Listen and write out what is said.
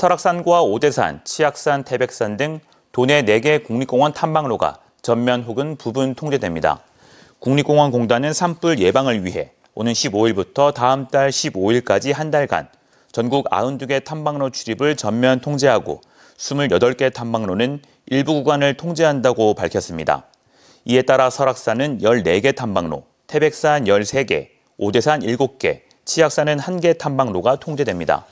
설악산과 오대산, 치악산, 태백산 등 도내 4개 국립공원 탐방로가 전면 혹은 부분 통제됩니다. 국립공원공단은 산불 예방을 위해 오는 15일부터 다음 달 15일까지 한 달간 전국 92개 탐방로 출입을 전면 통제하고 28개 탐방로는 일부 구간을 통제한다고 밝혔습니다. 이에 따라 설악산은 14개 탐방로, 태백산 13개, 오대산 7개, 치악산은 1개 탐방로가 통제됩니다.